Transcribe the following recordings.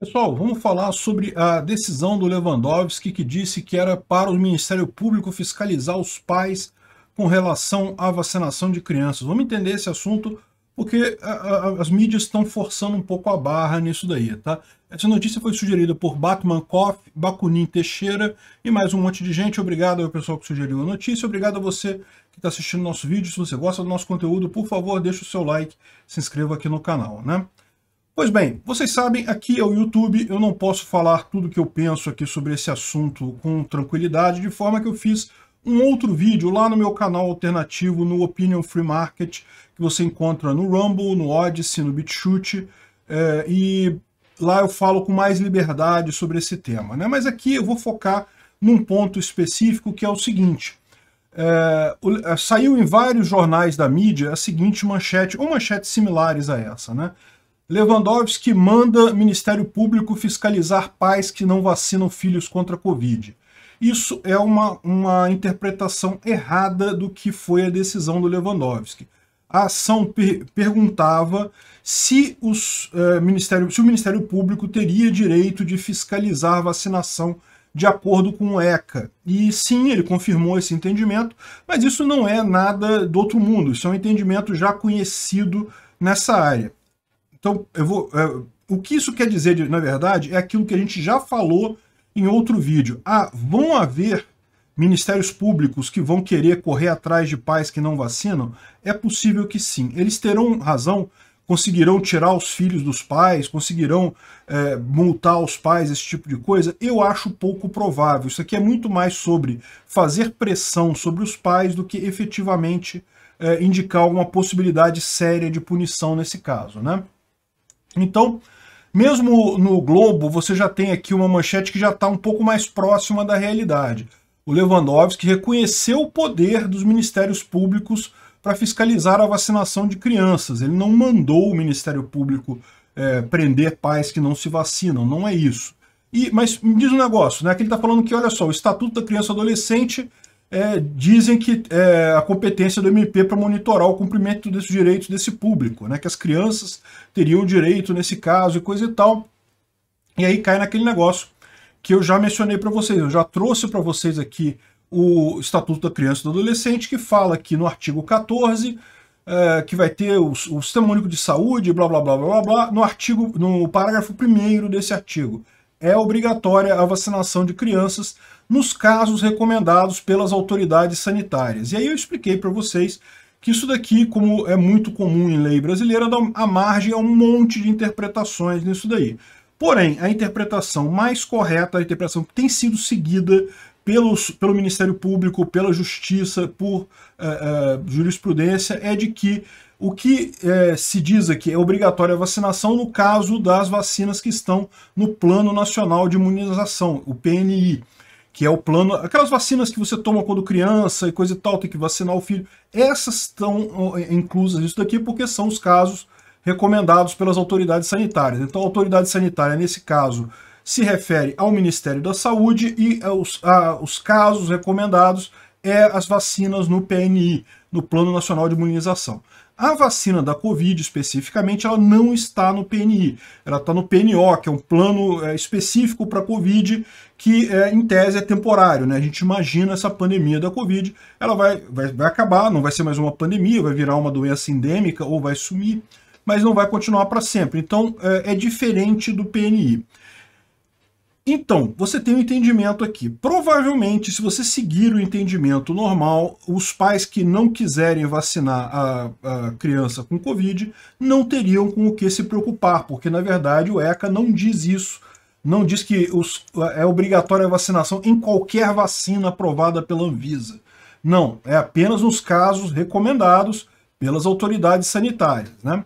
Pessoal, vamos falar sobre a decisão do Lewandowski que disse que era para o Ministério Público fiscalizar os pais com relação à vacinação de crianças. Vamos entender esse assunto porque a, a, as mídias estão forçando um pouco a barra nisso daí, tá? Essa notícia foi sugerida por Batman Koff, Bakunin Teixeira e mais um monte de gente. Obrigado ao pessoal que sugeriu a notícia. Obrigado a você que está assistindo nosso vídeo. Se você gosta do nosso conteúdo, por favor, deixe o seu like, se inscreva aqui no canal, né? Pois bem, vocês sabem, aqui é o YouTube, eu não posso falar tudo que eu penso aqui sobre esse assunto com tranquilidade, de forma que eu fiz um outro vídeo lá no meu canal alternativo, no Opinion Free Market, que você encontra no Rumble, no Odyssey, no BitChute, é, e lá eu falo com mais liberdade sobre esse tema. Né? Mas aqui eu vou focar num ponto específico que é o seguinte, é, saiu em vários jornais da mídia a seguinte manchete, ou manchetes similares a essa, né? Lewandowski manda Ministério Público fiscalizar pais que não vacinam filhos contra a Covid. Isso é uma, uma interpretação errada do que foi a decisão do Lewandowski. A ação per perguntava se, os, eh, ministério, se o Ministério Público teria direito de fiscalizar a vacinação de acordo com o ECA. E sim, ele confirmou esse entendimento, mas isso não é nada do outro mundo, isso é um entendimento já conhecido nessa área. Então, eu vou. É, o que isso quer dizer, de, na verdade, é aquilo que a gente já falou em outro vídeo. Ah, vão haver ministérios públicos que vão querer correr atrás de pais que não vacinam? É possível que sim. Eles terão razão, conseguirão tirar os filhos dos pais, conseguirão é, multar os pais, esse tipo de coisa? Eu acho pouco provável. Isso aqui é muito mais sobre fazer pressão sobre os pais do que efetivamente é, indicar uma possibilidade séria de punição nesse caso, né? Então, mesmo no Globo, você já tem aqui uma manchete que já está um pouco mais próxima da realidade. O Lewandowski reconheceu o poder dos ministérios públicos para fiscalizar a vacinação de crianças. Ele não mandou o Ministério Público é, prender pais que não se vacinam, não é isso. E, mas me diz um negócio, né? Que ele está falando que, olha só, o Estatuto da Criança e Adolescente é, dizem que é, a competência do MP para monitorar o cumprimento desses direitos desse público, né, que as crianças teriam direito nesse caso e coisa e tal. E aí cai naquele negócio que eu já mencionei para vocês, eu já trouxe para vocês aqui o Estatuto da Criança e do Adolescente, que fala aqui no artigo 14 é, que vai ter o, o Sistema Único de Saúde, blá, blá, blá, blá, blá, no artigo, no parágrafo 1 desse artigo é obrigatória a vacinação de crianças nos casos recomendados pelas autoridades sanitárias. E aí eu expliquei para vocês que isso daqui, como é muito comum em lei brasileira, dá a margem a é um monte de interpretações nisso daí. Porém, a interpretação mais correta, a interpretação que tem sido seguida pelos, pelo Ministério Público, pela Justiça, por uh, uh, jurisprudência, é de que o que uh, se diz aqui é obrigatória a vacinação no caso das vacinas que estão no Plano Nacional de Imunização, o PNI, que é o plano. Aquelas vacinas que você toma quando criança e coisa e tal, tem que vacinar o filho. Essas estão inclusas nisso daqui porque são os casos recomendados pelas autoridades sanitárias. Então, a autoridade sanitária, nesse caso, se refere ao Ministério da Saúde e aos, a, os casos recomendados é as vacinas no PNI, no Plano Nacional de Imunização. A vacina da Covid, especificamente, ela não está no PNI. Ela está no PNO, que é um plano é, específico para a Covid, que é, em tese é temporário. Né? A gente imagina essa pandemia da Covid, ela vai, vai, vai acabar, não vai ser mais uma pandemia, vai virar uma doença endêmica ou vai sumir, mas não vai continuar para sempre. Então, é, é diferente do PNI. Então, você tem um entendimento aqui. Provavelmente, se você seguir o entendimento normal, os pais que não quiserem vacinar a, a, criança com Covid não teriam com o que se preocupar, porque, na verdade, o ECA não diz isso. Não diz que os, é obrigatória a vacinação em qualquer vacina aprovada pela Anvisa. Não, é apenas nos casos recomendados pelas autoridades sanitárias, né?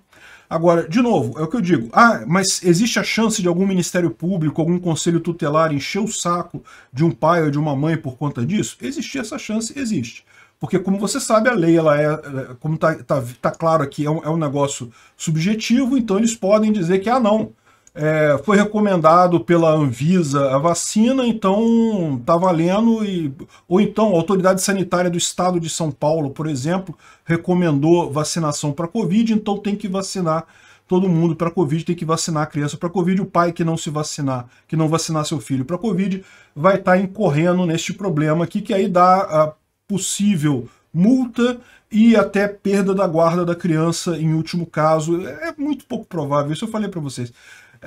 Agora, de novo, é o que eu digo. Ah, mas existe a chance de algum ministério público, algum conselho tutelar encher o saco de um pai ou de uma mãe por conta disso? Existe essa chance, existe. Porque, como você sabe, a lei, ela é, é como está tá, tá claro aqui, é um, é um negócio subjetivo, então eles podem dizer que, ah, não, é, foi recomendado pela Anvisa a vacina, então está valendo. E, ou então a Autoridade Sanitária do Estado de São Paulo, por exemplo, recomendou vacinação para Covid, então tem que vacinar todo mundo para Covid, tem que vacinar a criança para Covid. O pai que não se vacinar, que não vacinar seu filho para Covid, vai estar tá incorrendo neste problema aqui, que aí dá a possível multa e até perda da guarda da criança em último caso. É, é muito pouco provável, isso eu falei para vocês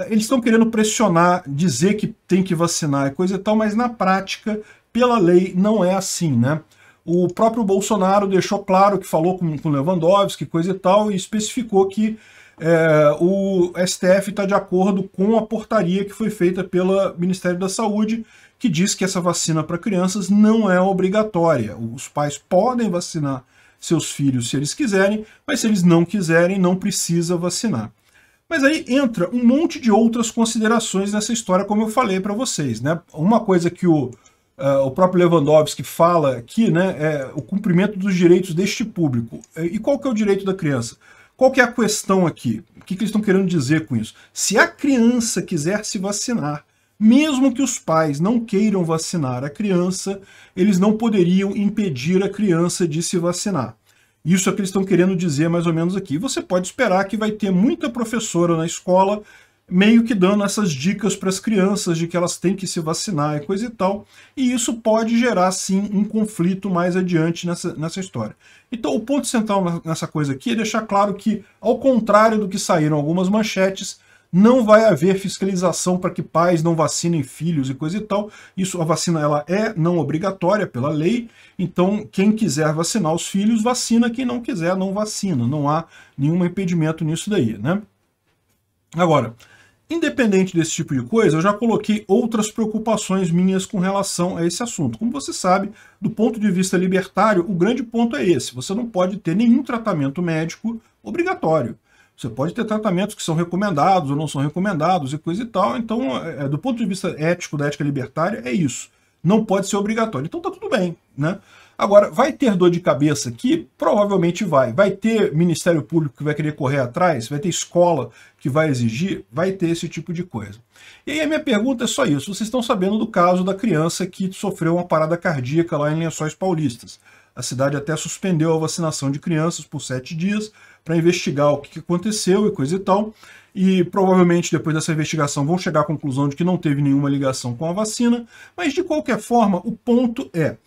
eles estão querendo pressionar, dizer que tem que vacinar e coisa e tal, mas na prática, pela lei, não é assim, né? O próprio Bolsonaro deixou claro que falou com, com Lewandowski, coisa e tal, e especificou que é, o STF está de acordo com a portaria que foi feita pelo Ministério da Saúde, que diz que essa vacina para crianças não é obrigatória. Os pais podem vacinar seus filhos se eles quiserem, mas se eles não quiserem, não precisa vacinar. Mas aí entra um monte de outras considerações nessa história, como eu falei para vocês. Né? Uma coisa que o, uh, o próprio Lewandowski fala aqui né, é o cumprimento dos direitos deste público. E qual que é o direito da criança? Qual que é a questão aqui? O que, que eles estão querendo dizer com isso? Se a criança quiser se vacinar, mesmo que os pais não queiram vacinar a criança, eles não poderiam impedir a criança de se vacinar. Isso é o que eles estão querendo dizer mais ou menos aqui. Você pode esperar que vai ter muita professora na escola meio que dando essas dicas para as crianças de que elas têm que se vacinar e coisa e tal, e isso pode gerar, sim, um conflito mais adiante nessa, nessa história. Então, o ponto central nessa coisa aqui é deixar claro que, ao contrário do que saíram algumas manchetes, não vai haver fiscalização para que pais não vacinem filhos e coisa e tal. Isso, a vacina ela é não obrigatória pela lei, então quem quiser vacinar os filhos, vacina, quem não quiser, não vacina. Não há nenhum impedimento nisso daí, né? Agora, Independente desse tipo de coisa, eu já coloquei outras preocupações minhas com relação a esse assunto. Como você sabe, do ponto de vista libertário, o grande ponto é esse. Você não pode ter nenhum tratamento médico obrigatório. Você pode ter tratamentos que são recomendados ou não são recomendados e coisa e tal. Então, é, é, do ponto de vista ético da ética libertária, é isso. Não pode ser obrigatório. Então tá tudo bem, né? Agora, vai ter dor de cabeça aqui? Provavelmente vai. Vai ter Ministério Público que vai querer correr atrás? Vai ter escola que vai exigir? Vai ter esse tipo de coisa. E aí a minha pergunta é só isso. Vocês estão sabendo do caso da criança que sofreu uma parada cardíaca lá em Lençóis Paulistas. A cidade até suspendeu a vacinação de crianças por sete dias, para investigar o que aconteceu e coisa e tal. E provavelmente depois dessa investigação vão chegar à conclusão de que não teve nenhuma ligação com a vacina. Mas de qualquer forma, o ponto é: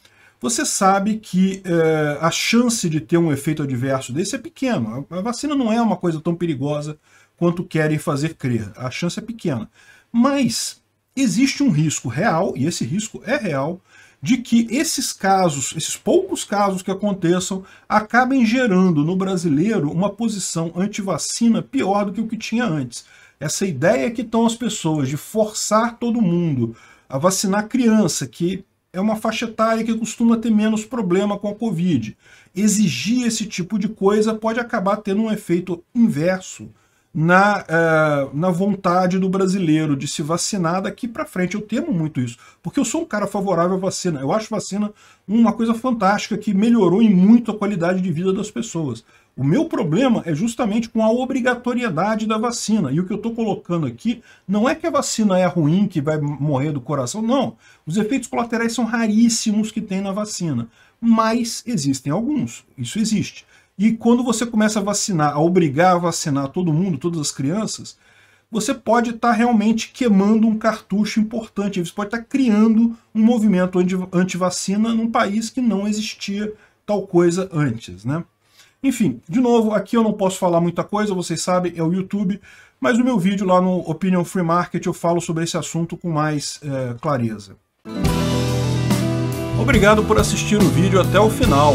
você sabe que é, a chance de ter um efeito adverso desse é pequena. A vacina não é uma coisa tão perigosa quanto querem fazer crer. A chance é pequena. Mas existe um risco real, e esse risco é real, de que esses casos, esses poucos casos que aconteçam, acabem gerando no brasileiro uma posição antivacina pior do que o que tinha antes. Essa ideia que estão as pessoas de forçar todo mundo a vacinar criança, que é uma faixa etária que costuma ter menos problema com a Covid. Exigir esse tipo de coisa pode acabar tendo um efeito inverso na, é, na vontade do brasileiro de se vacinar daqui para frente. Eu temo muito isso, porque eu sou um cara favorável à vacina. Eu acho vacina uma coisa fantástica que melhorou em muito a qualidade de vida das pessoas. O meu problema é justamente com a obrigatoriedade da vacina. E o que eu estou colocando aqui não é que a vacina é ruim, que vai morrer do coração, não. Os efeitos colaterais são raríssimos que tem na vacina. Mas existem alguns, isso existe. E quando você começa a vacinar, a obrigar a vacinar todo mundo, todas as crianças, você pode estar tá realmente queimando um cartucho importante. Você pode estar tá criando um movimento anti-vacina num país que não existia tal coisa antes, né? Enfim, de novo, aqui eu não posso falar muita coisa, vocês sabem, é o YouTube, mas no meu vídeo lá no Opinion Free Market eu falo sobre esse assunto com mais é, clareza. Obrigado por assistir o vídeo até o final.